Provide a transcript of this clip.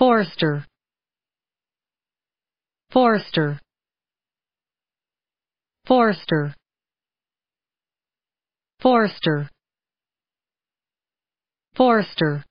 Forrester. Forrester. Forrester. Forrester. Forrester.